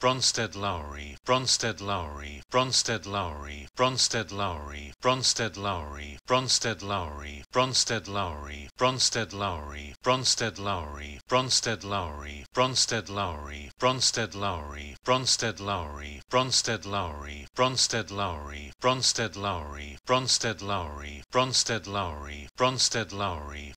Bronsted Lowry, Bronsted Lowry, Bronsted Lowry, Bronsted Lowry, Bronsted Lowry, Bronsted Lowry, Bronsted Lowry, Bronsted Lowry, Bronsted Lowry, Bronsted Lowry, Bronsted Lowry, Bronsted Lowry, Bronsted Lowry, Bronsted Lowry, Bronsted Lowry, Bronsted Lowry, Bronsted Lowry, Bronsted Lowry, Bronsted Lowry,